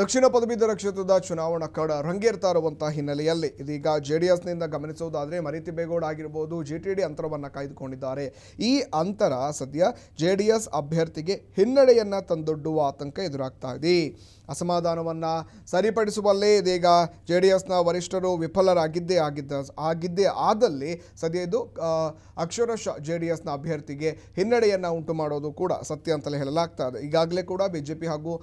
ದಕ್ಷಿಣ ಪದವೀಧರ ಕ್ಷೇತ್ರದ ಚುನಾವಣಾ ಕಡ ರಂಗೇರ್ತಾ ಇರುವಂತಹ ಹಿನ್ನೆಲೆಯಲ್ಲಿ ಇದೀಗ ನಿಂದ ಗಮನಿಸುವುದಾದರೆ ಮರಿತಿ ಬೇಗೌಡ ಆಗಿರ್ಬೋದು ಜಿ ಟಿ ಡಿ ಅಂತರವನ್ನು ಕಾಯ್ದುಕೊಂಡಿದ್ದಾರೆ ಈ ಅಂತರ ಸದ್ಯ ಜೆ ಡಿ ಎಸ್ ಅಭ್ಯರ್ಥಿಗೆ ಹಿನ್ನಡೆಯನ್ನು ತಂದೊಡ್ಡುವ ಆತಂಕ ಎದುರಾಗ್ತಾ ಇದೆ ಅಸಮಾಧಾನವನ್ನು ಸರಿಪಡಿಸುವಲ್ಲೇ ಇದೀಗ ಜೆ ಡಿ ಎಸ್ನ ವರಿಷ್ಠರು ವಿಫಲರಾಗಿದ್ದೇ ಆಗಿದ್ದ ಆಗಿದ್ದೇ ಆದಲ್ಲಿ ಸದ್ಯ ಇದು ಅಕ್ಷರಶಃ ಜೆ ಡಿ ಎಸ್ನ ಅಭ್ಯರ್ಥಿಗೆ ಹಿನ್ನಡೆಯನ್ನು ಉಂಟು ಮಾಡೋದು ಕೂಡ ಸತ್ಯ ಅಂತಲೇ ಹೇಳಲಾಗ್ತಾ ಇದೆ ಈಗಾಗಲೇ ಕೂಡ ಬಿ ಜೆ ಪಿ ಹಾಗೂ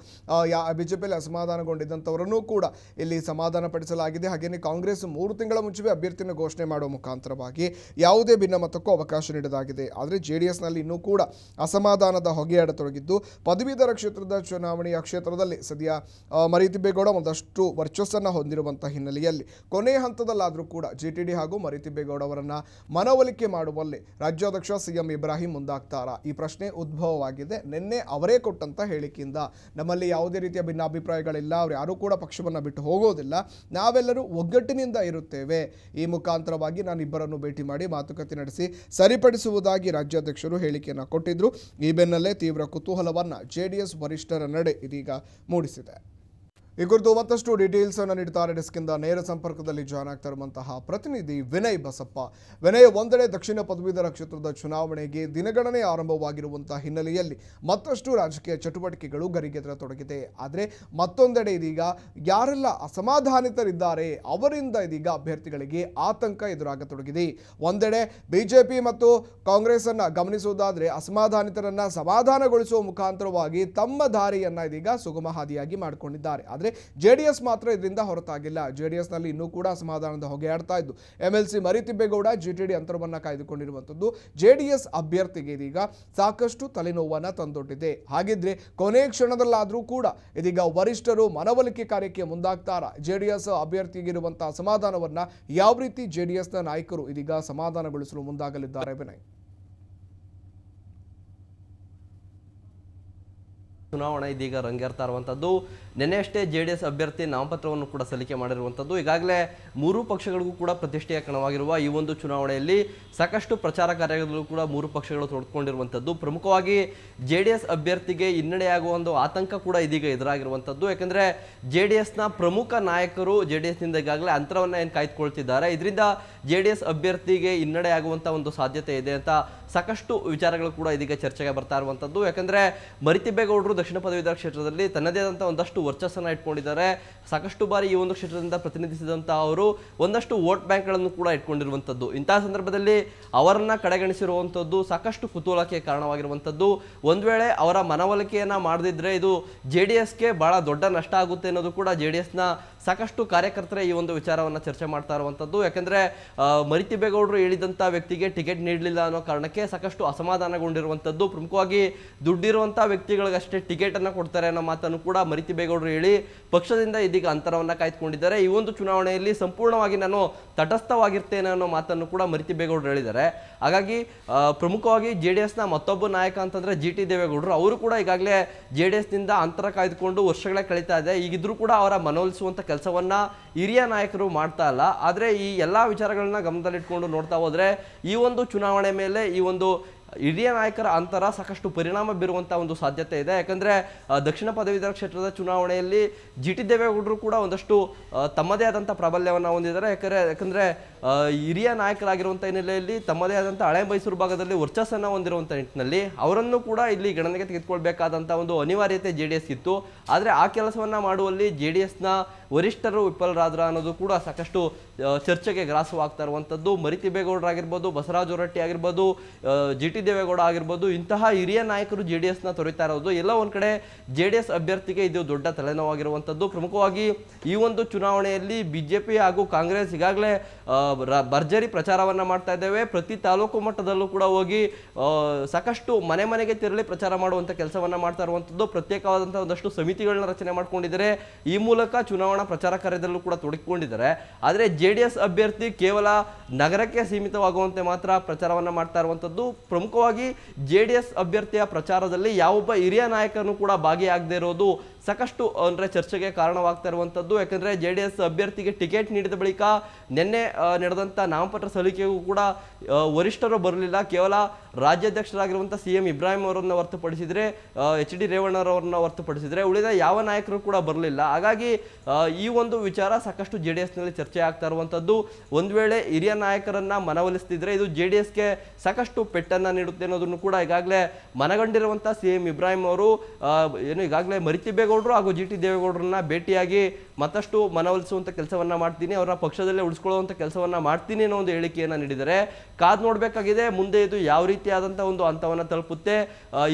ಯಾ ಬಿ ಜೆ ಪಿಯಲ್ಲಿ ಸಮಾಧಾನಗೊಂಡಿದ್ದಂತವರನ್ನು ಕೂಡ ಇಲ್ಲಿ ಸಮಾಧಾನ ಪಡಿಸಲಾಗಿದೆ ಹಾಗೆಯೇ ಕಾಂಗ್ರೆಸ್ ಮೂರು ತಿಂಗಳ ಮುಂಚೆ ಅಭ್ಯರ್ಥಿಯನ್ನು ಘೋಷಣೆ ಮಾಡುವ ಮುಖಾಂತರವಾಗಿ ಯಾವುದೇ ಭಿನ್ನಮತಕ್ಕೂ ಅವಕಾಶ ನೀಡಲಾಗಿದೆ ಆದರೆ ಜೆ ಡಿ ಎಸ್ನಲ್ಲಿ ಇನ್ನೂ ಕೂಡ ಅಸಮಾಧಾನದ ಹೊಗೆಯಾಡತೊಡಗಿದ್ದು ಪದವೀಧರ ಕ್ಷೇತ್ರದ ಚುನಾವಣೆಯ ಕ್ಷೇತ್ರದಲ್ಲಿ ಸದ್ಯ ಮರಿತಿಬ್ಬೇಗೌಡ ಒಂದಷ್ಟು ವರ್ಚಸ್ಸನ್ನು ಹೊಂದಿರುವಂತಹ ಹಿನ್ನೆಲೆಯಲ್ಲಿ ಕೊನೆಯ ಹಂತದಲ್ಲಾದರೂ ಕೂಡ ಜೆ ಟಿ ಡಿ ಹಾಗೂ ಮರಿತಿಬ್ಬೇಗೌಡ ಅವರನ್ನ ಮನವೊಲಿಕೆ ಮಾಡುವಲ್ಲಿ ರಾಜ್ಯಾಧ್ಯಕ್ಷ ಸಿ ಎಂ ಇಬ್ರಾಹಿಂ ಮುಂದಾಗ್ತಾರಾ ಈ ಪ್ರಶ್ನೆ ಉದ್ಭವವಾಗಿದೆ ನಿನ್ನೆ ಅವರೇ ಕೊಟ್ಟಂತ ಹೇಳಿಕೆಯಿಂದ ನಮ್ಮಲ್ಲಿ ಯಾವುದೇ ರೀತಿಯ ಭಿನ್ನಾಭಿಪ್ರಾಯ ಭಿನ್ನತೆಗಳಿಲ್ಲ ಅವ್ರು ಯಾರೂ ಕೂಡ ಪಕ್ಷವನ್ನು ಬಿಟ್ಟು ಹೋಗೋದಿಲ್ಲ ನಾವೆಲ್ಲರೂ ಒಗ್ಗಟ್ಟಿನಿಂದ ಇರುತ್ತೇವೆ ಈ ಮುಖಾಂತರವಾಗಿ ನಾನು ಇಬ್ಬರನ್ನು ಭೇಟಿ ಮಾಡಿ ಮಾತುಕತೆ ನಡೆಸಿ ಸರಿಪಡಿಸುವುದಾಗಿ ರಾಜ್ಯಾಧ್ಯಕ್ಷರು ಹೇಳಿಕೆಯನ್ನು ಕೊಟ್ಟಿದ್ರು ಈ ಬೆನ್ನಲ್ಲೇ ತೀವ್ರ ಕುತೂಹಲವನ್ನು ಜೆಡಿಎಸ್ ವರಿಷ್ಠರ ನಡೆ ಇದೀಗ ಮೂಡಿಸಿದೆ ಈ ಕುರಿತು ಮತ್ತಷ್ಟು ಡೀಟೇಲ್ಸ್ ಅನ್ನು ನೀಡುತ್ತಾರೆ ಡೆಸ್ಕ್ ನೇರ ಸಂಪರ್ಕದಲ್ಲಿ ಜಾಯ್ನ್ ಆಗ್ತಾ ಇರುವಂತಹ ಪ್ರತಿನಿಧಿ ವಿನಯ್ ಬಸಪ್ಪ ವಿನಯ್ ಒಂದನೇ ದಕ್ಷಿಣ ಪದವೀಧರ ಕ್ಷೇತ್ರದ ಚುನಾವಣೆಗೆ ದಿನಗಣನೆ ಆರಂಭವಾಗಿರುವಂತಹ ಹಿನ್ನೆಲೆಯಲ್ಲಿ ಮತ್ತಷ್ಟು ರಾಜಕೀಯ ಚಟುವಟಿಕೆಗಳು ಗರಿಗೆದರ ತೊಡಗಿದೆ ಆದರೆ ಮತ್ತೊಂದೆಡೆ ಇದೀಗ ಯಾರೆಲ್ಲ ಅಸಮಾಧಾನಿತರಿದ್ದಾರೆ ಅವರಿಂದ ಇದೀಗ ಅಭ್ಯರ್ಥಿಗಳಿಗೆ ಆತಂಕ ಎದುರಾಗತೊಡಗಿದೆ ಒಂದೆಡೆ ಬಿಜೆಪಿ ಮತ್ತು ಕಾಂಗ್ರೆಸ್ ಅನ್ನ ಗಮನಿಸುವುದಾದ್ರೆ ಅಸಮಾಧಾನಿತರನ್ನ ಸಮಾಧಾನಗೊಳಿಸುವ ಮುಖಾಂತರವಾಗಿ ತಮ್ಮ ದಾರಿಯನ್ನ ಇದೀಗ ಸುಗಮ ಹಾದಿಯಾಗಿ ಮಾಡಿಕೊಂಡಿದ್ದಾರೆ ಜೆಡಿಎಸ್ ಜೆ ಮಾತ್ರ ಇದರಿಂದ ಹೊರತಾಗಿಲ್ಲ ಜೆ ಡಿ ಎಸ್ನಲ್ಲಿ ಇನ್ನೂ ಕೂಡ ಅಸಮಾಧಾನದ ಆಡ್ತಾ ಇದ್ದು M L C Marithibbegowda G T D ಅಂತರವನ್ನು ಕಾಯ್ದುಕೊಂಡಿರುವಂಥದ್ದು ಜೆ ಡಿ ಎಸ್ ಅಭ್ಯರ್ಥಿಗೆ ಇದೀಗ ಸಾಕಷ್ಟು ತಲೆನೋವನ್ನು ತಂದೊಡ್ಡಿದೆ ಹಾಗಿದ್ರೆ ಕೊನೆ ಕ್ಷಣದಲ್ಲಾದರೂ ಕೂಡ ಇದೀಗ ವರಿಷ್ಠರು ಮನವೊಲಿಕೆ ಕಾರ್ಯಕ್ಕೆ ಮುಂದಾಗ್ತಾರ ಜೆ ಡಿ ಎಸ್ ಅಭ್ಯರ್ಥಿಗಿರುವಂತಹ ಅಸಮಾಧಾನವನ್ನು ಯಾವ ರೀತಿ ಜೆ ಡಿ ಎಸ್ನ ನಾಯಕರು ಇದೀಗ ಸಮಾಧಾನಗೊಳಿಸಲು ಮುಂದಾಗಲಿದ್ದಾರೆ ವಿನಯ್ ಚುನಾವಣೆ ಇದೀಗ ರಂಗೇರ್ತಾ ಇರುವಂಥದ್ದು ನಿನ್ನೆಯಷ್ಟೇ ಜೆ ಡಿ ಎಸ್ ಅಭ್ಯರ್ಥಿ ನಾಮಪತ್ರವನ್ನು ಕೂಡ ಸಲ್ಲಿಕೆ ಮಾಡಿರುವಂಥದ್ದು ಈಗಾಗಲೇ ಮೂರು ಪಕ್ಷಗಳಿಗೂ ಕೂಡ ಪ್ರತಿಷ್ಠೆಯ ಕಣವಾಗಿರುವ ಈ ಒಂದು ಚುನಾವಣೆಯಲ್ಲಿ ಸಾಕಷ್ಟು ಪ್ರಚಾರ ಕಾರ್ಯಗಳಲ್ಲೂ ಕೂಡ ಮೂರು ಪಕ್ಷಗಳು ತೊಡ್ಕೊಂಡಿರುವಂಥದ್ದು ಪ್ರಮುಖವಾಗಿ ಜೆ ಡಿ ಎಸ್ ಅಭ್ಯರ್ಥಿಗೆ ಹಿನ್ನಡೆಯಾಗುವ ಒಂದು ಆತಂಕ ಕೂಡ ಇದೀಗ ಎದುರಾಗಿರುವಂಥದ್ದು ಯಾಕಂದರೆ ಜೆ ಡಿ ಎಸ್ನ ಪ್ರಮುಖ ನಾಯಕರು ಜೆ ಡಿ ಎಸ್ನಿಂದ ಈಗಾಗಲೇ ಅಂತರವನ್ನು ಏನು ಕಾಯ್ದುಕೊಳ್ತಿದ್ದಾರೆ ಇದರಿಂದ ಜೆ ಡಿ ಎಸ್ ಅಭ್ಯರ್ಥಿಗೆ ಹಿನ್ನಡೆ ಒಂದು ಸಾಧ್ಯತೆ ಇದೆ ಅಂತ ಸಾಕಷ್ಟು ವಿಚಾರಗಳು ಕೂಡ ಇದೀಗ ಚರ್ಚೆಗೆ ಬರ್ತಾ ಇರುವಂಥದ್ದು ಯಾಕಂದರೆ ಮರಿತಿಬೇಗೌಡರು ದಕ್ಷಿಣ ಪದವೀಧರ ಕ್ಷೇತ್ರದಲ್ಲಿ ತನ್ನದೇ ಆದಂಥ ಒಂದಷ್ಟು ವರ್ಚಸ್ಸನ್ನು ಇಟ್ಕೊಂಡಿದ್ದಾರೆ ಸಾಕಷ್ಟು ಬಾರಿ ಈ ಒಂದು ಕ್ಷೇತ್ರದಿಂದ ಪ್ರತಿನಿಧಿಸಿದಂಥ ಅವರು ಒಂದಷ್ಟು ವೋಟ್ ಬ್ಯಾಂಕ್ಗಳನ್ನು ಕೂಡ ಇಟ್ಕೊಂಡಿರುವಂಥದ್ದು ಇಂತಹ ಸಂದರ್ಭದಲ್ಲಿ ಅವರನ್ನು ಕಡೆಗಣಿಸಿರುವಂಥದ್ದು ಸಾಕಷ್ಟು ಕುತೂಹಲಕ್ಕೆ ಕಾರಣವಾಗಿರುವಂಥದ್ದು ಒಂದು ವೇಳೆ ಅವರ ಮನವೊಲಿಕೆಯನ್ನು ಮಾಡದಿದ್ದರೆ ಇದು ಜೆ ಡಿ ಎಸ್ಗೆ ಭಾಳ ದೊಡ್ಡ ನಷ್ಟ ಆಗುತ್ತೆ ಅನ್ನೋದು ಕೂಡ ಜೆ ಡಿ ಎಸ್ನ ಸಾಕಷ್ಟು ಕಾರ್ಯಕರ್ತರೇ ಈ ಒಂದು ವಿಚಾರವನ್ನು ಚರ್ಚೆ ಮಾಡ್ತಾ ಇರುವಂಥದ್ದು ಯಾಕೆಂದರೆ ಮರಿತಿಬೇಗೌಡರು ಹೇಳಿದಂಥ ವ್ಯಕ್ತಿಗೆ ಟಿಕೆಟ್ ನೀಡಲಿಲ್ಲ ಅನ್ನೋ ಕಾರಣಕ್ಕೆ ಸಾಕಷ್ಟು ಅಸಮಾಧಾನಗೊಂಡಿರುವಂಥದ್ದು ಪ್ರಮುಖವಾಗಿ ದುಡ್ಡಿರುವಂಥ ವ್ಯಕ್ತಿಗಳಿಗಷ್ಟೇ ಟಿಕೆಟನ್ನು ಕೊಡ್ತಾರೆ ಅನ್ನೋ ಮಾತನ್ನು ಕೂಡ ಮರಿತಿಬೇಗೌಡರು ಹೇಳಿ ಪಕ್ಷದಿಂದ ಇದೀಗ ಅಂತರವನ್ನು ಕಾಯ್ದುಕೊಂಡಿದ್ದಾರೆ ಈ ಒಂದು ಚುನಾವಣೆಯಲ್ಲಿ ಸಂಪೂರ್ಣ ಸಂಪೂರ್ಣವಾಗಿ ನಾನು ತಟಸ್ಥವಾಗಿರ್ತೇನೆ ಅನ್ನೋ ಮಾತನ್ನು ಕೂಡ ಮರಿತಿ ಬೇಗೌಡರು ಹೇಳಿದ್ದಾರೆ ಹಾಗಾಗಿ ಪ್ರಮುಖವಾಗಿ ಜೆ ಡಿ ಎಸ್ನ ಮತ್ತೊಬ್ಬ ನಾಯಕ ಅಂತಂದರೆ ಜಿ ಟಿ ದೇವೇಗೌಡರು ಅವರು ಕೂಡ ಈಗಾಗಲೇ ಜೆ ಡಿ ಎಸ್ನಿಂದ ಅಂತರ ಕಾಯ್ದುಕೊಂಡು ವರ್ಷಗಳೇ ಕಳೀತಾ ಇದೆ ಈಗಿದ್ರೂ ಕೂಡ ಅವರ ಮನವೊಲಿಸುವಂಥ ಕೆಲಸವನ್ನು ಹಿರಿಯ ನಾಯಕರು ಮಾಡ್ತಾ ಇಲ್ಲ ಆದರೆ ಈ ಎಲ್ಲ ವಿಚಾರಗಳನ್ನ ಗಮನದಲ್ಲಿಟ್ಕೊಂಡು ನೋಡ್ತಾ ಹೋದರೆ ಈ ಒಂದು ಚುನಾವಣೆ ಮೇಲೆ ಈ ಒಂದು ಹಿರಿಯ ನಾಯಕರ ಅಂತರ ಸಾಕಷ್ಟು ಪರಿಣಾಮ ಬೀರುವಂಥ ಒಂದು ಸಾಧ್ಯತೆ ಇದೆ ಯಾಕಂದರೆ ದಕ್ಷಿಣ ಪದವೀಧರ ಕ್ಷೇತ್ರದ ಚುನಾವಣೆಯಲ್ಲಿ ಜಿ ಟಿ ದೇವೇಗೌಡರು ಕೂಡ ಒಂದಷ್ಟು ತಮ್ಮದೇ ಆದಂಥ ಪ್ರಾಬಲ್ಯವನ್ನು ಹೊಂದಿದ್ದಾರೆ ಯಾಕಂದರೆ ಯಾಕಂದ್ರೆ ಹಿರಿಯ ನಾಯಕರಾಗಿರುವಂಥ ಹಿನ್ನೆಲೆಯಲ್ಲಿ ತಮ್ಮದೇ ಆದಂಥ ಹಳೆ ಮೈಸೂರು ಭಾಗದಲ್ಲಿ ವರ್ಚಸ್ಸನ್ನು ಹೊಂದಿರುವಂಥ ನಿಟ್ಟಿನಲ್ಲಿ ಅವರನ್ನು ಕೂಡ ಇಲ್ಲಿ ಗಣನೆಗೆ ತೆಗೆದುಕೊಳ್ಬೇಕಾದಂಥ ಒಂದು ಅನಿವಾರ್ಯತೆ ಜೆ ಡಿ ಎಸ್ ಇತ್ತು ಆದರೆ ಆ ಕೆಲಸವನ್ನ ಮಾಡುವಲ್ಲಿ ಜೆ ಡಿ ಎಸ್ನ ವರಿಷ್ಠರು ವಿಫಲರಾದ್ರ ಅನ್ನೋದು ಕೂಡ ಸಾಕಷ್ಟು ಚರ್ಚೆಗೆ ಗ್ರಾಸವಾಗ್ತಾ ಇರುವಂಥದ್ದು ಮರಿತಿ ಆಗಿರ್ಬೋದು ಬಸವರಾಜ ಹೊರಟ್ಟಿ ಆಗಿರ್ಬೋದು ಜಿ ಟಿ ದೇವೇಗೌಡ ಆಗಿರ್ಬೋದು ಇಂತಹ ಹಿರಿಯ ನಾಯಕರು ಜೆ ಡಿ ಎಸ್ನ ತೊರಿತಾ ಇರೋದು ಎಲ್ಲ ಒಂದು ಕಡೆ ಜೆ ಡಿ ಎಸ್ ಅಭ್ಯರ್ಥಿಗೆ ಇದು ದೊಡ್ಡ ತಲೆನೋವಾಗಿರುವಂಥದ್ದು ಪ್ರಮುಖವಾಗಿ ಈ ಒಂದು ಚುನಾವಣೆಯಲ್ಲಿ ಬಿ ಜೆ ಪಿ ಹಾಗೂ ಕಾಂಗ್ರೆಸ್ ಈಗಾಗಲೇ ಭರ್ಜರಿ ಪ್ರಚಾರವನ್ನು ಮಾಡ್ತಾ ಇದ್ದೇವೆ ಪ್ರತಿ ತಾಲೂಕು ಮಟ್ಟದಲ್ಲೂ ಕೂಡ ಹೋಗಿ ಸಾಕಷ್ಟು ಮನೆ ಮನೆಗೆ ತೆರಳಿ ಪ್ರಚಾರ ಮಾಡುವಂಥ ಕೆಲಸವನ್ನು ಮಾಡ್ತಾ ಇರುವಂಥದ್ದು ಪ್ರತ್ಯೇಕವಾದಂಥ ಒಂದಷ್ಟು ಸಮಿತಿಗಳನ್ನ ರಚನೆ ಮಾಡ್ಕೊಂಡಿದ್ದಾರೆ ಈ ಮೂಲಕ ಚುನಾವಣೆ ಚುನಾವಣಾ ಪ್ರಚಾರ ಕಾರ್ಯದಲ್ಲೂ ಕೂಡ ತೊಡಗಿಕೊಂಡಿದ್ದಾರೆ ಆದರೆ ಜೆ ಅಭ್ಯರ್ಥಿ ಕೇವಲ ನಗರಕ್ಕೆ ಸೀಮಿತವಾಗುವಂತೆ ಮಾತ್ರ ಪ್ರಚಾರವನ್ನು ಮಾಡ್ತಾ ಇರುವಂಥದ್ದು ಪ್ರಮುಖವಾಗಿ ಜೆ ಡಿ ಎಸ್ ಅಭ್ಯರ್ಥಿಯ ಪ್ರಚಾರದಲ್ಲಿ ಯಾವೊಬ್ಬ ಹಿರಿಯ ನಾಯಕನೂ ಕೂಡ ಭಾಗಿಯಾಗದೇ ಇರೋದು ಸಾಕಷ್ಟು ಅಂದರೆ ಚರ್ಚೆಗೆ ಕಾರಣವಾಗ್ತಾ ಇರುವಂಥದ್ದು ಯಾಕಂದರೆ ಜೆ ಡಿ ಎಸ್ ಅಭ್ಯರ್ಥಿಗೆ ಟಿಕೆಟ್ ನೀಡಿದ ಬಳಿಕ ನಿನ್ನೆ ನಡೆದಂಥ ನಾಮಪತ್ರ ಸಲ್ಲಿಕೆಗೂ ಕೂಡ ವರಿಷ್ಠರು ಬರಲಿಲ್ಲ ಕೇವಲ ರಾಜ್ಯಾಧ್ಯಕ್ಷರಾಗಿರುವಂಥ ಸಿ ಎಂ ಇಬ್ರಾಹಿಂ ಅವರನ್ನು ಹೊರತುಪಡಿಸಿದರೆ ಎಚ್ ಡಿ ರೇವಣ್ಣರವ್ರನ್ನ ಹೊರತುಪಡಿಸಿದರೆ ಉಳಿದ ಯಾವ ನಾಯಕರು ಕೂಡ ಬರಲಿಲ್ಲ ಹಾಗಾಗಿ ಈ ಒಂದು ವಿಚಾರ ಸಾಕಷ್ಟು ಜೆ ಡಿ ಎಸ್ನಲ್ಲಿ ಚರ್ಚೆ ಆಗ್ತಾ ಇರುವಂಥದ್ದು ಒಂದು ವೇಳೆ ಹಿರಿಯ ನಾಯಕರನ್ನು ಮನವೊಲಿಸ್ತಿದ್ರೆ ಇದು ಜೆ ಡಿ ಎಸ್ಗೆ ಸಾಕಷ್ಟು ಪೆಟ್ಟನ್ನು ನೀಡುತ್ತೆ ಅನ್ನೋದನ್ನು ಕೂಡ ಈಗಾಗಲೇ ಮನಗಂಡಿರುವಂಥ ಸಿ ಎಂ ಇಬ್ರಾಹಿಂ ಅವರು ಏನು ಈಗಾಗಲೇ ಮರಿತಿಬೇಗೌಡ ದೇವೇಗೌಡರು ಹಾಗೂ ಜಿ ಟಿ ದೇವೇಗೌಡರನ್ನ ಭೇಟಿಯಾಗಿ ಮತ್ತಷ್ಟು ಮನವೊಲಿಸುವಂಥ ಕೆಲಸವನ್ನ ಮಾಡ್ತೀನಿ ಅವರ ಪಕ್ಷದಲ್ಲೇ ಉಳಿಸ್ಕೊಳ್ಳುವಂಥ ಕೆಲಸವನ್ನ ಮಾಡ್ತೀನಿ ಅನ್ನೋ ಒಂದು ಹೇಳಿಕೆಯನ್ನು ನೀಡಿದರೆ ಕಾದು ನೋಡಬೇಕಾಗಿದೆ ಮುಂದೆ ಇದು ಯಾವ ರೀತಿಯಾದಂಥ ಒಂದು ಹಂತವನ್ನು ತಲುಪುತ್ತೆ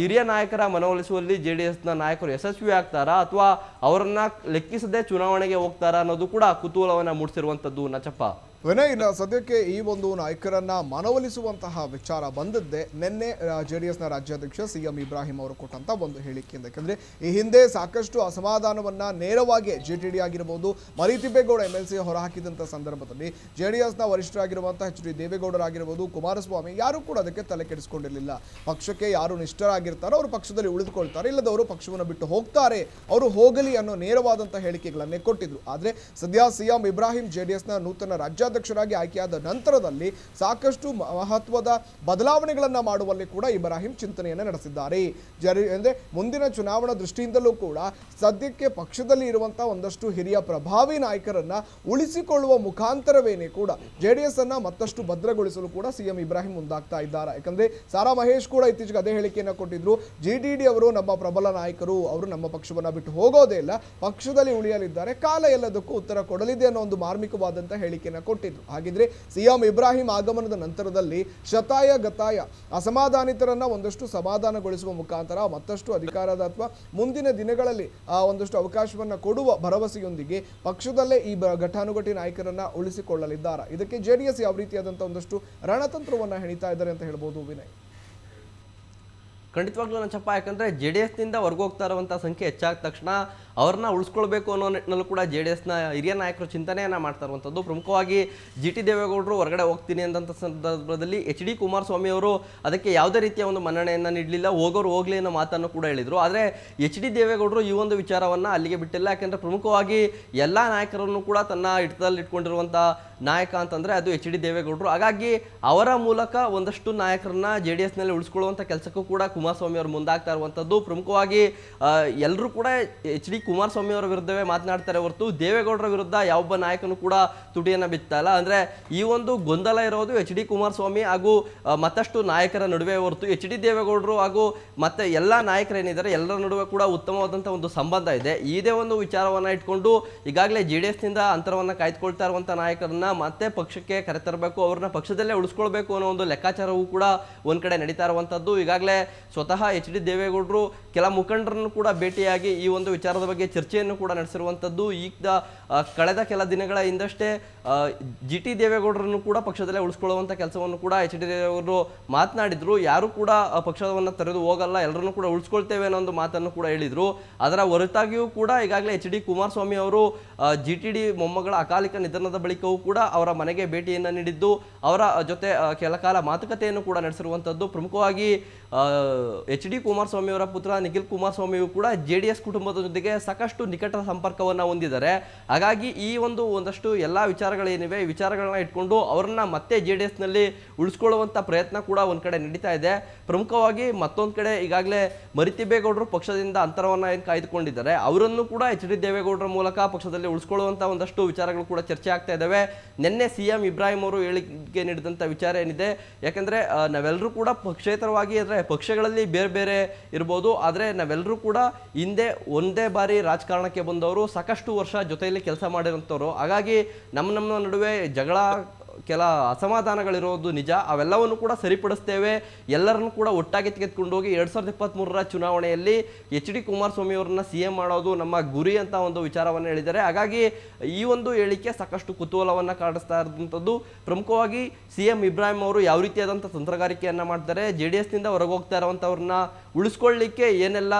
ಹಿರಿಯ ನಾಯಕರ ಮನವೊಲಿಸುವಲ್ಲಿ ಜೆ ಡಿ ಎಸ್ನ ನಾಯಕರು ಯಶಸ್ವಿ ಆಗ್ತಾರಾ ಅಥವಾ ಅವರನ್ನು ಲೆಕ್ಕಿಸದೆ ಚುನಾವಣೆಗೆ ಹೋಗ್ತಾರಾ ಅನ್ನೋದು ಕೂಡ ಕುತೂಹಲವನ್ನು ಮೂಡಿಸಿರುವಂಥದ್ದು ನಚಪ್ಪ ವಿನಯ್ ಸದ್ಯಕ್ಕೆ ಈ ಒಂದು ನಾಯಕರನ್ನ ಮನವೊಲಿಸುವಂತಹ ವಿಚಾರ ಬಂದದ್ದೇ ನಿನ್ನೆ ಜೆ ಡಿ ಎಸ್ನ ರಾಜ್ಯಾಧ್ಯಕ್ಷ ಸಿ ಎಂ ಇಬ್ರಾಹಿಂ ಅವರು ಕೊಟ್ಟಂತ ಒಂದು ಹೇಳಿಕೆಯಿಂದ ಯಾಕಂದ್ರೆ ಈ ಹಿಂದೆ ಸಾಕಷ್ಟು ಅಸಮಾಧಾನವನ್ನ ನೇರವಾಗಿ ಜೆ ಟಿ ಡಿ ಆಗಿರ್ಬೋದು ಮರಿತಿಬ್ಬೇಗೌಡ ಎಂ ಎಲ್ ಸಿ ಹೊರಹಾಕಿದಂಥ ಸಂದರ್ಭದಲ್ಲಿ ಜೆ ಡಿ ಎಸ್ನ ವರಿಷ್ಠರಾಗಿರುವಂತಹ ಎಚ್ ಡಿ ದೇವೇಗೌಡರಾಗಿರ್ಬೋದು ಕುಮಾರಸ್ವಾಮಿ ಯಾರು ಕೂಡ ಅದಕ್ಕೆ ತಲೆ ಕೆಡಿಸ್ಕೊಂಡಿರಲಿಲ್ಲ ಪಕ್ಷಕ್ಕೆ ಯಾರು ನಿಷ್ಠರಾಗಿರ್ತಾರೋ ಅವರು ಪಕ್ಷದಲ್ಲಿ ಉಳಿದುಕೊಳ್ತಾರೆ ಇಲ್ಲದವರು ಪಕ್ಷವನ್ನು ಬಿಟ್ಟು ಹೋಗ್ತಾರೆ ಅವರು ಹೋಗಲಿ ಅನ್ನೋ ನೇರವಾದಂತಹ ಹೇಳಿಕೆಗಳನ್ನೇ ಕೊಟ್ಟಿದ್ರು ಆದರೆ ಸದ್ಯ C M Ibrahim J D ಎಸ್ನ ನೂತನ ರಾಜ್ಯ ಅಧ್ಯಕ್ಷರಾಗಿ ಆಯ್ಕೆಯಾದ ನಂತರದಲ್ಲಿ ಸಾಕಷ್ಟು ಮಹತ್ವದ ಬದಲಾವಣೆಗಳನ್ನು ಮಾಡುವಲ್ಲಿ ಕೂಡ ಇಬ್ರಾಹಿಂ ಚಿಂತನೆಯನ್ನು ನಡೆಸಿದ್ದಾರೆ ಜರಿ ಅಂದರೆ ಮುಂದಿನ ಚುನಾವಣಾ ದೃಷ್ಟಿಯಿಂದಲೂ ಕೂಡ ಸದ್ಯಕ್ಕೆ ಪಕ್ಷದಲ್ಲಿ ಇರುವಂತಹ ಒಂದಷ್ಟು ಹಿರಿಯ ಪ್ರಭಾವಿ ನಾಯಕರನ್ನ ಉಳಿಸಿಕೊಳ್ಳುವ ಮುಖಾಂತರವೇನೆ ಕೂಡ ಜೆ ಅನ್ನ ಮತ್ತಷ್ಟು ಭದ್ರಗೊಳಿಸಲು ಕೂಡ ಸಿಎಂ ಇಬ್ರಾಹಿಂ ಮುಂದಾಗ್ತಾ ಇದ್ದಾರೆ ಯಾಕಂದ್ರೆ ಸಾರಾ ಮಹೇಶ್ ಕೂಡ ಇತ್ತೀಚೆಗೆ ಅದೇ ಹೇಳಿಕೆಯನ್ನು ಕೊಟ್ಟಿದ್ರು ಜಿ ಡಿ ಅವರು ನಮ್ಮ ಪ್ರಬಲ ನಾಯಕರು ಅವರು ನಮ್ಮ ಪಕ್ಷವನ್ನು ಬಿಟ್ಟು ಹೋಗೋದೇ ಇಲ್ಲ ಪಕ್ಷದಲ್ಲಿ ಉಳಿಯಲಿದ್ದಾರೆ ಕಾಲ ಎಲ್ಲದಕ್ಕೂ ಉತ್ತರ ಕೊಡಲಿದೆ ಅನ್ನೋ ಒಂದು ಮಾರ್ಮಿಕವಾದಂತಹ ಹೇಳಿಕೆಯನ್ನು ಕೊಟ್ಟು ಕೊಟ್ಟಿದ್ರು ಹಾಗಿದ್ರೆ ಸಿಎಂ ಇಬ್ರಾಹಿಂ ಆಗಮನದ ನಂತರದಲ್ಲಿ ಶತಾಯ ಗತಾಯ ಅಸಮಾಧಾನಿತರನ್ನ ಒಂದಷ್ಟು ಸಮಾಧಾನಗೊಳಿಸುವ ಮುಖಾಂತರ ಮತ್ತಷ್ಟು ಅಧಿಕಾರದ ಅಥವಾ ಮುಂದಿನ ದಿನಗಳಲ್ಲಿ ಆ ಒಂದಷ್ಟು ಅವಕಾಶವನ್ನ ಕೊಡುವ ಭರವಸೆಯೊಂದಿಗೆ ಪಕ್ಷದಲ್ಲೇ ಈ ಘಟಾನುಘಟಿ ನಾಯಕರನ್ನ ಉಳಿಸಿಕೊಳ್ಳಲಿದ್ದಾರೆ ಇದಕ್ಕೆ ಜೆಡಿಎಸ್ ಯಾವ ರೀತಿಯಾದಂತಹ ಒಂದಷ್ಟು ರಣತಂತ್ರವನ್ನ ಹೆಣಿತಾ ಇದ್ದಾರೆ ಅಂತ ಹೇಳ್ಬೋದು ವಿನಯ್ ಖಂಡಿತವಾಗ್ಲೂ ನನ್ನ ಚಪ್ಪ ಯಾಕಂದ್ರೆ ಜೆ ಡಿ ಎಸ್ನಿಂದ ಹೊರಗೋಗ್ತಾ ಸಂಖ್ಯೆ ಹೆಚ್ಚಾದ ತಕ್ಷಣ ಅವ್ರನ್ನ ಉಳಿಸ್ಕೊಳ್ಬೇಕು ಅನ್ನೋ ನಿಟ್ಟಿನಲ್ಲೂ ಕೂಡ ಜೆ ಡಿ ಎಸ್ನ ಹಿರಿಯ ನಾಯಕರು ಚಿಂತನೆಯನ್ನು ಮಾಡ್ತಾ ಇರುವಂಥದ್ದು ಪ್ರಮುಖವಾಗಿ ಜಿ ಟಿ ದೇವೇಗೌಡರು ಹೊರಗಡೆ ಹೋಗ್ತೀನಿ ಅಂತಂಥ ಸಂದರ್ಭದಲ್ಲಿ ಎಚ್ ಡಿ ಕುಮಾರಸ್ವಾಮಿ ಅವರು ಅದಕ್ಕೆ ಯಾವುದೇ ರೀತಿಯ ಒಂದು ಮನ್ನಣೆಯನ್ನು ನೀಡಲಿಲ್ಲ ಹೋಗೋರು ಹೋಗಲಿ ಅನ್ನೋ ಮಾತನ್ನು ಕೂಡ ಹೇಳಿದರು ಆದರೆ ಎಚ್ ಡಿ ದೇವೇಗೌಡರು ಈ ಒಂದು ವಿಚಾರವನ್ನು ಅಲ್ಲಿಗೆ ಬಿಟ್ಟಿಲ್ಲ ಯಾಕೆಂದರೆ ಪ್ರಮುಖವಾಗಿ ಎಲ್ಲ ನಾಯಕರನ್ನು ಕೂಡ ತನ್ನ ಹಿಡಿತದಲ್ಲಿ ಇಟ್ಕೊಂಡಿರುವಂಥ ನಾಯಕ ಅಂತಂದರೆ ಅದು ಎಚ್ ಡಿ ದೇವೇಗೌಡರು ಹಾಗಾಗಿ ಅವರ ಮೂಲಕ ಒಂದಷ್ಟು ನಾಯಕರನ್ನ ಜೆ ಡಿ ಎಸ್ನಲ್ಲಿ ಉಳಿಸ್ಕೊಳ್ಳುವಂಥ ಕೆಲಸಕ್ಕೂ ಕೂಡ ಕುಮಾರಸ್ವಾಮಿ ಅವರು ಮುಂದಾಗ್ತಾ ಇರುವಂಥದ್ದು ಪ್ರಮುಖವಾಗಿ ಎಲ್ಲರೂ ಕೂಡ ಎಚ್ ಡಿ ಕುಮಾರಸ್ವಾಮಿ ಅವರ ವಿರುದ್ಧವೇ ಮಾತನಾಡ್ತಾರೆ ಹೊರತು ದೇವೇಗೌಡರ ವಿರುದ್ಧ ಯಾವೊಬ್ಬ ನಾಯಕನು ಕೂಡ ತುಟಿಯನ್ನು ಬಿತ್ತಲ್ಲ ಇಲ್ಲ ಅಂದರೆ ಈ ಒಂದು ಗೊಂದಲ ಇರೋದು ಎಚ್ ಡಿ ಕುಮಾರಸ್ವಾಮಿ ಹಾಗೂ ಮತ್ತಷ್ಟು ನಾಯಕರ ನಡುವೆ ಹೊರತು ಎಚ್ ಡಿ ದೇವೇಗೌಡರು ಹಾಗೂ ಮತ್ತೆ ಎಲ್ಲ ನಾಯಕರೇನಿದ್ದಾರೆ ಎಲ್ಲರ ನಡುವೆ ಕೂಡ ಉತ್ತಮವಾದಂಥ ಒಂದು ಸಂಬಂಧ ಇದೆ ಇದೇ ಒಂದು ವಿಚಾರವನ್ನು ಇಟ್ಕೊಂಡು ಈಗಾಗಲೇ ಜೆ ಡಿ ಎಸ್ನಿಂದ ಅಂತರವನ್ನು ಕಾಯ್ದುಕೊಳ್ತಾ ಇರುವಂಥ ನಾಯಕರನ್ನ ಮತ್ತೆ ಪಕ್ಷಕ್ಕೆ ಕರೆತರಬೇಕು ಅವ್ರನ್ನ ಪಕ್ಷದಲ್ಲೇ ಉಳಿಸ್ಕೊಳ್ಬೇಕು ಅನ್ನೋ ಒಂದು ಲೆಕ್ಕಾಚಾರವೂ ಕೂಡ ಒಂದು ಕಡೆ ನಡೀತಾ ಇರುವಂಥದ್ದು ಈಗಾಗಲೇ ಸ್ವತಃ ಎಚ್ ಡಿ ದೇವೇಗೌಡರು ಕೆಲ ಮುಖಂಡರನ್ನು ಕೂಡ ಭೇಟಿಯಾಗಿ ಈ ಒಂದು ವಿಚಾರದ ಬಗ್ಗೆ ಚರ್ಚೆಯನ್ನು ಕೂಡ ನಡೆಸಿರುವಂಥದ್ದು ಈಗ ಕಳೆದ ಕೆಲ ದಿನಗಳ ಹಿಂದಷ್ಟೇ ಜಿ ಟಿ ದೇವೇಗೌಡರನ್ನು ಕೂಡ ಪಕ್ಷದಲ್ಲೇ ಉಳಿಸ್ಕೊಳ್ಳುವಂಥ ಕೆಲಸವನ್ನು ಕೂಡ ಎಚ್ ಡಿ ದೇವೇಗೌಡರು ಮಾತನಾಡಿದರು ಯಾರೂ ಕೂಡ ಪಕ್ಷವನ್ನು ತೆರೆದು ಹೋಗಲ್ಲ ಎಲ್ಲರನ್ನೂ ಕೂಡ ಉಳಿಸ್ಕೊಳ್ತೇವೆ ಅನ್ನೋ ಒಂದು ಮಾತನ್ನು ಕೂಡ ಹೇಳಿದರು ಅದರ ಹೊರತಾಗಿಯೂ ಕೂಡ ಈಗಾಗಲೇ ಎಚ್ ಡಿ ಕುಮಾರಸ್ವಾಮಿ ಅವರು ಜಿ ಟಿ ಡಿ ಮೊಮ್ಮಗಳ ಅಕಾಲಿಕ ನಿಧನದ ಬಳಿಕವೂ ಕೂಡ ಅವರ ಮನೆಗೆ ಭೇಟಿಯನ್ನು ನೀಡಿದ್ದು ಅವರ ಜೊತೆ ಕೆಲ ಕಾಲ ಮಾತುಕತೆಯನ್ನು ಕೂಡ ನಡೆಸಿರುವಂಥದ್ದು ಪ್ರಮುಖವಾಗಿ ಎಚ್ ಡಿ ಕುಮಾರಸ್ವಾಮಿ ಅವರ ಪುತ್ರ ನಿಖಿಲ್ ಕುಮಾರಸ್ವಾಮಿಯು ಕೂಡ ಜೆ ಡಿ ಎಸ್ ಕುಟುಂಬದ ಜೊತೆಗೆ ಸಾಕಷ್ಟು ನಿಕಟ ಸಂಪರ್ಕವನ್ನು ಹೊಂದಿದ್ದಾರೆ ಹಾಗಾಗಿ ಈ ಒಂದು ಒಂದಷ್ಟು ಎಲ್ಲ ವಿಚಾರಗಳೇನಿವೆ ವಿಚಾರಗಳನ್ನ ಇಟ್ಕೊಂಡು ಅವ್ರನ್ನ ಮತ್ತೆ ಜೆ ಡಿ ಎಸ್ನಲ್ಲಿ ಉಳಿಸ್ಕೊಳ್ಳುವಂಥ ಪ್ರಯತ್ನ ಕೂಡ ಒಂದು ಕಡೆ ನಡೀತಾ ಇದೆ ಪ್ರಮುಖವಾಗಿ ಮತ್ತೊಂದು ಕಡೆ ಈಗಾಗಲೇ ಮರಿತಿಬೇಗೌಡರು ಪಕ್ಷದಿಂದ ಅಂತರವನ್ನು ಏನು ಕಾಯ್ದುಕೊಂಡಿದ್ದಾರೆ ಅವರನ್ನು ಕೂಡ ಎಚ್ ಡಿ ದೇವೇಗೌಡರ ಮೂಲಕ ಪಕ್ಷದಲ್ಲಿ ಉಳಿಸ್ಕೊಳ್ಳುವಂಥ ಒಂದಷ್ಟು ವಿಚಾರಗಳು ಕೂಡ ಚರ್ಚೆ ಆಗ್ತಾ ಇದ್ದಾವೆ ನಿನ್ನೆ ಸಿ ಎಂ ಇಬ್ರಾಹಿಂ ಅವರು ಹೇಳಿಕೆ ನೀಡಿದಂಥ ವಿಚಾರ ಏನಿದೆ ಯಾಕೆಂದರೆ ನಾವೆಲ್ಲರೂ ಕೂಡ ಪಕ್ಷೇತರವಾಗಿ ಅಂದರೆ ಪಕ್ಷಗಳಲ್ಲಿ ಬೇರೆ ಬೇರೆ ಇರ್ಬೋದು ಆದರೆ ನಾವೆಲ್ಲರೂ ಕೂಡ ಹಿಂದೆ ಒಂದೇ ಬಾರಿ ರಾಜಕಾರಣಕ್ಕೆ ಬಂದವರು ಸಾಕಷ್ಟು ವರ್ಷ ಜೊತೆಯಲ್ಲಿ ಕೆಲಸ ಮಾಡಿರೋಂಥವ್ರು ಹಾಗಾಗಿ ನಮ್ಮ ನಮ್ಮ ನಡುವೆ ಜಗಳ ಕೆಲ ಅಸಮಾಧಾನಗಳಿರೋದು ನಿಜ ಅವೆಲ್ಲವನ್ನು ಕೂಡ ಸರಿಪಡಿಸ್ತೇವೆ ಎಲ್ಲರನ್ನು ಕೂಡ ಒಟ್ಟಾಗಿ ತೆಗೆದುಕೊಂಡು ಹೋಗಿ ಎರಡು ಸಾವಿರದ ಇಪ್ಪತ್ತ್ಮೂರರ ಚುನಾವಣೆಯಲ್ಲಿ ಎಚ್ ಡಿ ಕುಮಾರಸ್ವಾಮಿ ಅವ್ರನ್ನ ಸಿ ಎಂ ಮಾಡೋದು ನಮ್ಮ ಗುರಿ ಅಂತ ಒಂದು ವಿಚಾರವನ್ನು ಹೇಳಿದ್ದಾರೆ ಹಾಗಾಗಿ ಈ ಒಂದು ಹೇಳಿಕೆ ಸಾಕಷ್ಟು ಕುತೂಹಲವನ್ನು ಕಾಡಿಸ್ತಾ ಇರುವಂಥದ್ದು ಪ್ರಮುಖವಾಗಿ ಸಿ ಎಂ ಇಬ್ರಾಹಿಂ ಅವರು ಯಾವ ರೀತಿಯಾದಂಥ ತಂತ್ರಗಾರಿಕೆಯನ್ನು ಮಾಡ್ತಾರೆ ಜೆ ಡಿ ಎಸ್ನಿಂದ ಹೊರಗೆ ಹೋಗ್ತಾ ಇರುವಂಥವ್ರನ್ನ ಉಳಿಸ್ಕೊಳ್ಳಿಕ್ಕೆ ಏನೆಲ್ಲ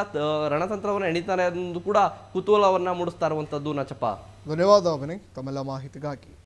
ರಣತಂತ್ರವನ್ನು ಎಣಿತಾರೆ ಅನ್ನೋದು ಕೂಡ ಕುತೂಹಲವನ್ನು ಮೂಡಿಸ್ತಾ ಇರುವಂಥದ್ದು ನಚಪ धन्यवाद अभिनय तमेल महितगा